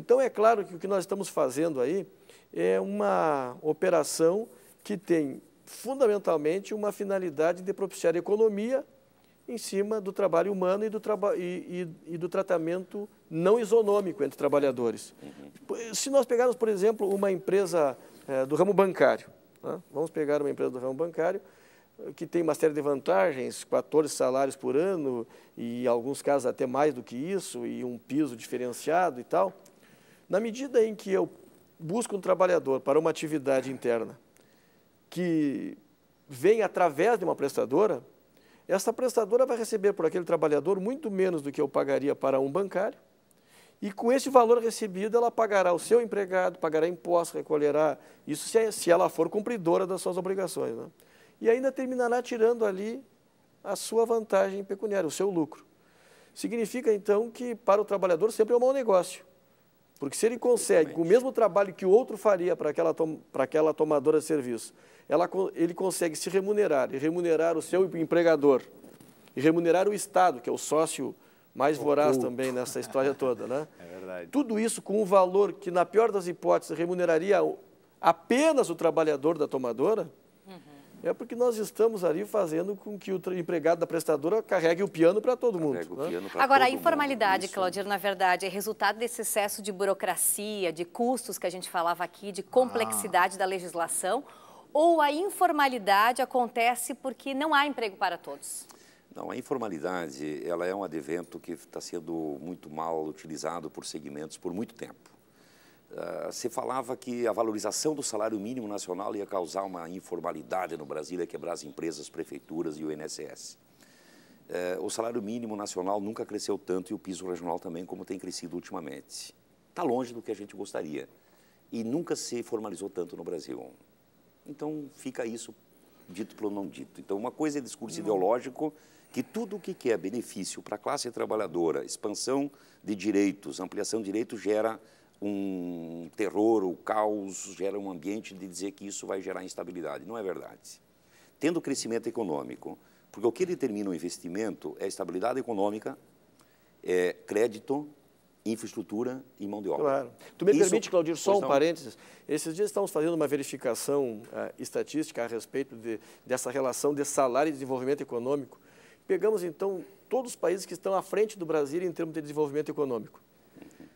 Então, é claro que o que nós estamos fazendo aí é uma operação que tem fundamentalmente uma finalidade de propiciar economia em cima do trabalho humano e do, traba e, e, e do tratamento não isonômico entre trabalhadores. Uhum. Se nós pegarmos, por exemplo, uma empresa é, do ramo bancário, né? vamos pegar uma empresa do ramo bancário, eh, que tem uma série de vantagens, 14 salários por ano e, em alguns casos, até mais do que isso, e um piso diferenciado e tal. Na medida em que eu busco um trabalhador para uma atividade interna que vem através de uma prestadora, essa prestadora vai receber por aquele trabalhador muito menos do que eu pagaria para um bancário, e com esse valor recebido, ela pagará o seu empregado, pagará impostos, recolherá, isso se, ela for cumpridora das suas obrigações. Né? E ainda terminará tirando ali a sua vantagem pecuniária, o seu lucro. Significa, então, que para o trabalhador sempre é um mau negócio. Porque se ele consegue, com o mesmo trabalho que o outro faria para aquela, para aquela tomadora de serviço, ela, ele consegue se remunerar e remunerar o seu empregador e remunerar o Estado, que é o sócio mais o voraz culto. também nessa história toda. Né? É verdade. Tudo isso com um valor que, na pior das hipóteses, remuneraria apenas o trabalhador da tomadora, é porque nós estamos ali fazendo com que o empregado da prestadora carregue o piano para todo mundo. Né? Agora, a informalidade, mundo, Claudir, na verdade, é resultado desse excesso de burocracia, de custos que a gente falava aqui, de complexidade ah. da legislação, ou a informalidade acontece porque não há emprego para todos? Não, a informalidade ela é um advento que está sendo muito mal utilizado por segmentos por muito tempo. Você ah, se falava que a valorização do salário mínimo nacional ia causar uma informalidade no Brasil, ia quebrar as empresas, prefeituras e o INSS. Uh, eh, o salário mínimo nacional nunca cresceu tanto e o piso regional também como tem crescido ultimamente. Está longe do que a gente gostaria e nunca se formalizou tanto no Brasil. Então fica isso dito pelo não dito. Então uma coisa é discurso não. Hum. ideológico que tudo o que é benefício para a classe trabalhadora, expansão de direitos, ampliação de direitos gera um terror o caos, gera um ambiente de dizer que isso vai gerar instabilidade. Não é verdade. Tendo crescimento econômico, porque o que determina o investimento é estabilidade econômica, é crédito, infraestrutura e mão de obra. Claro. Tu me isso, permite, Claudir, só um não... parênteses. Esses dias estamos fazendo uma verificação uh, estatística a respeito de, dessa relação de salário e desenvolvimento econômico. Pegamos, então, todos os países que estão à frente do Brasil em termos de desenvolvimento econômico.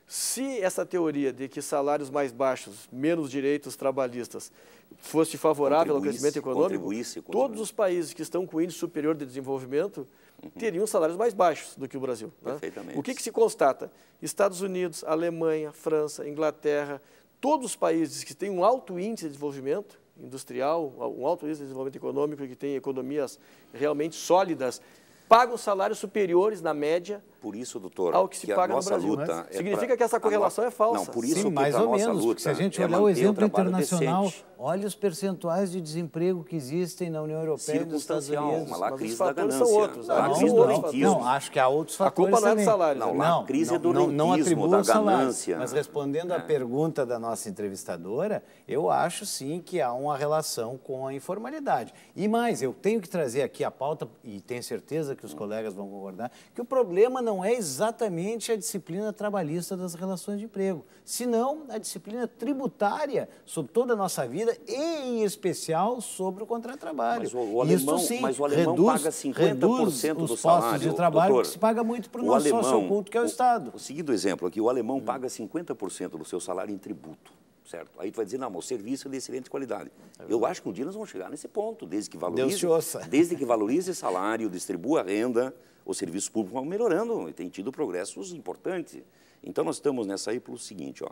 Se essa teoria de que salários mais baixos, menos direitos trabalhistas, fosse favorável ao crescimento econômico, todos os países que estão com índice superior de desenvolvimento uhum. teriam salários mais baixos do que o Brasil. Né? O que, que se constata? Estados Unidos, Alemanha, França, Inglaterra, todos os países que têm um alto índice de desenvolvimento industrial, um alto índice de desenvolvimento econômico e que têm economias realmente sólidas, pagam salários superiores na média. Por isso, doutor, ao que se que paga a nossa no Brasil. luta é significa pra... que essa correlação no... é falsa. Não, por isso Sim, mais ou menos, luta se a gente é olhar o exemplo internacional decente. Olha os percentuais de desemprego que existem na União Europeia e nos Estados Unidos. Mas lá a crise da ganância. São outros, a né? crise do rentismo. Não, acho que há outros fatores A culpa não é do salário. Não, a crise não, é do não, não atribui da ganância. mas respondendo à é. pergunta da nossa entrevistadora, eu acho sim que há uma relação com a informalidade. E mais, eu tenho que trazer aqui a pauta, e tenho certeza que os hum. colegas vão concordar, que o problema não é exatamente a disciplina trabalhista das relações de emprego, senão a disciplina tributária sobre toda a nossa vida em especial, sobre o contratrabalho. Mas o, o alemão, Isso, sim, mas o alemão reduz, paga 50% reduz os do salário. postos de trabalho doutor, que se paga muito para o nosso alemão, sócio oculto, que é o, o Estado. O seguinte exemplo aqui, o alemão hum. paga 50% do seu salário em tributo. Certo? Aí tu vai dizer, não, mas o serviço é de excelente qualidade. É Eu acho que um dia nós vamos chegar nesse ponto, desde que valorize, desde que valorize salário, distribua renda, os serviços públicos vai melhorando e tem tido progressos importantes. Então nós estamos nessa aí pelo seguinte, ó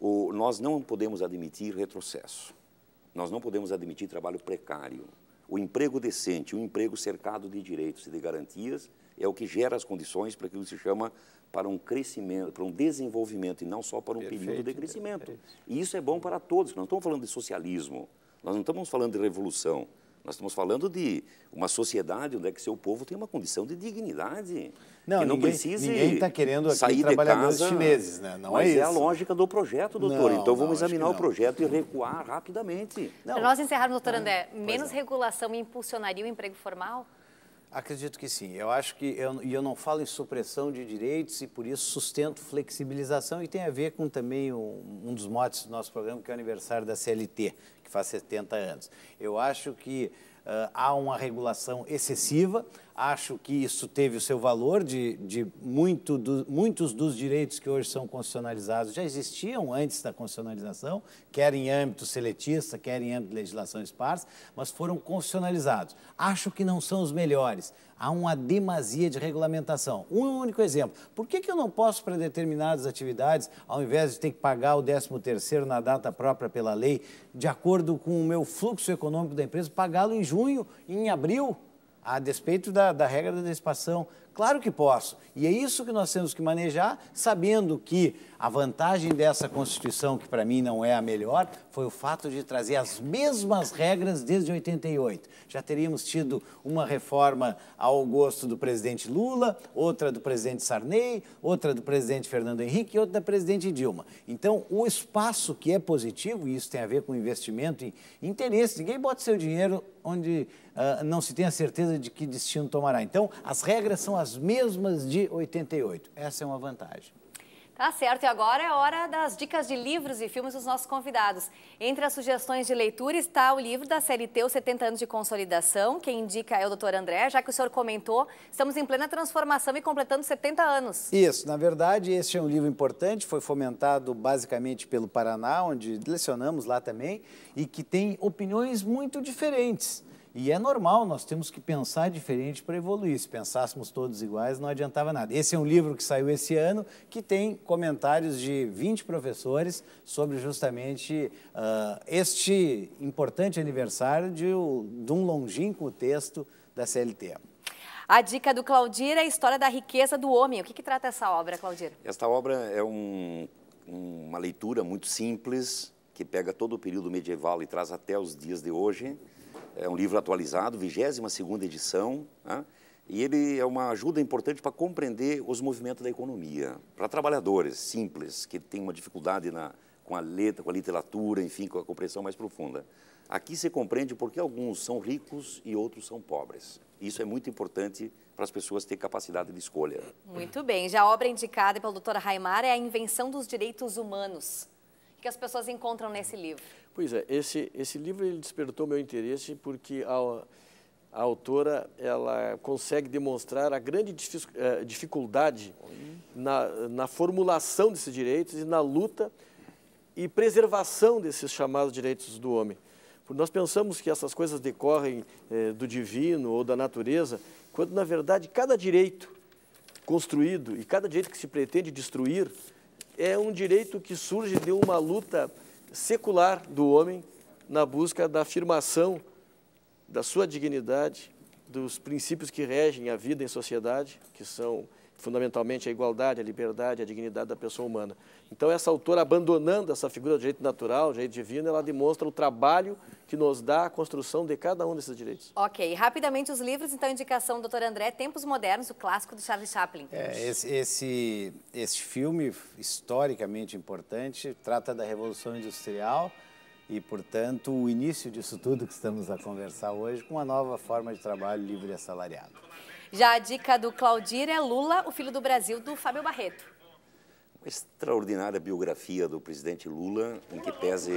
o, nós não podemos admitir retrocesso. Nós não podemos admitir trabalho precário. O emprego decente, o emprego cercado de direitos e de garantias é o que gera as condições para aquilo que se chama para um crescimento, para um desenvolvimento e não só para um perfeito, período de crescimento. Perfeito. E isso é bom para todos. Nós não estamos falando de socialismo, nós não estamos falando de revolução. Nós estamos falando de uma sociedade onde é que seu povo tem uma condição de dignidade. Não, que não ninguém, precise ninguém tá querendo aqui sair de casa. chineses, né? Não é mas é, isso. é a lógica do projeto, doutor. Não, então vamos não, examinar o projeto e recuar rapidamente. Para nós encerrarmos, doutor André, menos é. regulação impulsionaria o emprego formal? Acredito que sim. Eu acho que, e eu, eu, não falo em supressão de direitos e por isso sustento flexibilização e tem a ver com também um, um dos motes do nosso programa, que é o aniversário da CLT, que faz 70 anos. Eu acho que uh, há uma regulação excessiva, acho que isso teve o seu valor de, de muito do, muitos dos direitos que hoje são constitucionalizados já existiam antes da constitucionalização, quer em âmbito seletista, quer em âmbito de legislação esparsa, mas foram constitucionalizados. Acho que não são os melhores. Há uma demasia de regulamentação. Um único exemplo. Por que, que eu não posso, para determinadas atividades, ao invés de ter que pagar o 13 terceiro na data própria pela lei, de acordo com o meu fluxo econômico da empresa, pagá-lo em junho e em abril? a despeito da, da regra da antecipação, Claro que posso. E é isso que nós temos que manejar, sabendo que a vantagem dessa Constituição, que para mim não é a melhor, foi o fato de trazer as mesmas regras desde 88. Já teríamos tido uma reforma ao gosto do presidente Lula, outra do presidente Sarney, outra do presidente Fernando Henrique e outra da presidente Dilma. Então, o espaço que é positivo, e isso tem a ver com investimento e interesse, ninguém bota seu dinheiro onde uh, não se tem a certeza de que destino tomará. Então, as regras são as as mesmas de 88. Essa é uma vantagem. Tá certo, e agora é hora das dicas de livros e filmes dos nossos convidados. Entre as sugestões de leitura está o livro da série Teu 70 anos de consolidação, quem indica é o doutor André, já que o senhor comentou, estamos em plena transformação e completando 70 anos. Isso, na verdade, este é um livro importante, foi fomentado basicamente pelo Paraná, onde lecionamos lá também, e que tem opiniões muito diferentes. E é normal, nós temos que pensar diferente para evoluir. Se pensássemos todos iguais, não adiantava nada. Esse é um livro que saiu esse ano, que tem comentários de 20 professores sobre justamente uh, este importante aniversário de, de um longínquo texto da CLT. A dica do Claudir é a história da riqueza do homem. O que, que trata essa obra, Claudir? Esta obra é um, uma leitura muito simples, que pega todo o período medieval e traz até os dias de hoje é um livro atualizado, 22ª edição, né? e ele é uma ajuda importante para compreender os movimentos da economia, para trabalhadores simples, que têm uma dificuldade na, com a letra, com a literatura, enfim, com a compreensão mais profunda. Aqui se compreende por que alguns são ricos e outros são pobres. Isso é muito importante para as pessoas terem capacidade de escolha. Muito bem. Já a obra indicada pelo doutora Raimar é a Invenção dos Direitos Humanos que as pessoas encontram nesse livro? Pois é, esse, esse livro ele despertou meu interesse porque a, a autora ela consegue demonstrar a grande eh, dificuldade na, na formulação desses direitos e na luta e preservação desses chamados direitos do homem. nós pensamos que essas coisas decorrem eh, do divino ou da natureza, quando na verdade cada direito construído e cada direito que se pretende destruir é um direito que surge de uma luta secular do homem na busca da afirmação da sua dignidade, dos princípios que regem a vida em sociedade, que são fundamentalmente a igualdade, a liberdade, a dignidade da pessoa humana. Então, essa autora, abandonando essa figura do direito natural, de direito divino, ela demonstra o trabalho que nos dá a construção de cada um desses direitos. Ok, rapidamente os livros, então, indicação, doutor André, Tempos Modernos, o clássico do Charles Chaplin. É, esse, esse, esse filme, historicamente importante, trata da Revolução Industrial, e, portanto, o início disso tudo que estamos a conversar hoje com uma nova forma de trabalho livre e assalariado. Já a dica do Claudir é Lula, o filho do Brasil, do Fábio Barreto. Uma extraordinária biografia do presidente Lula, em que pese,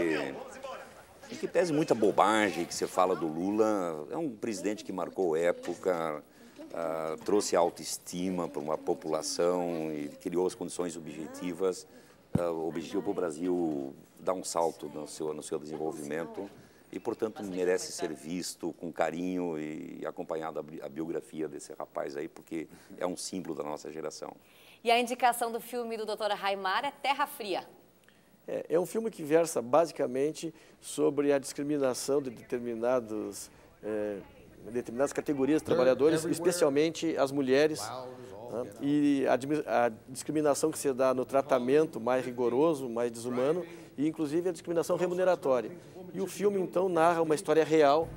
em que pese muita bobagem que se fala do Lula. É um presidente que marcou época, ah, trouxe autoestima para uma população e criou as condições objetivas eh, o objetivo para o Brasil dar um salto no seu, no seu desenvolvimento e, portanto, merece ser visto com carinho e acompanhado a biografia desse rapaz aí, porque é um símbolo da nossa geração. E a indicação do filme do Dr. Raimar é Terra Fria. É, é um filme que versa basicamente sobre a discriminação de determinados é, determinadas categorias de trabalhadores, especialmente as mulheres. Né? E a, a discriminação que se dá no tratamento mais rigoroso, mais desumano, e inclusive a discriminação remuneratória. E o filme, então, narra uma história real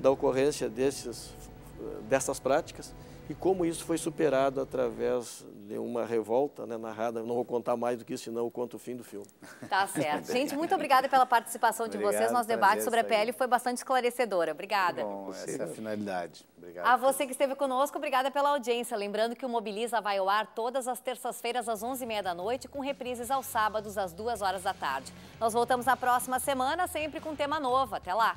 da ocorrência desses, dessas práticas e como isso foi superado através de uma revolta né, narrada. Não vou contar mais do que isso, senão eu conto o fim do filme. Tá certo. Gente, muito obrigada pela participação de Obrigado, vocês. Nosso debate sobre a PL foi bastante esclarecedora. Obrigada. Bom, essa é a finalidade. Obrigado. A você que esteve conosco, obrigada pela audiência. Lembrando que o Mobiliza vai ao ar todas as terças-feiras às 11h30 da noite, com reprises aos sábados às 2 horas da tarde. Nós voltamos na próxima semana, sempre com um tema novo. Até lá!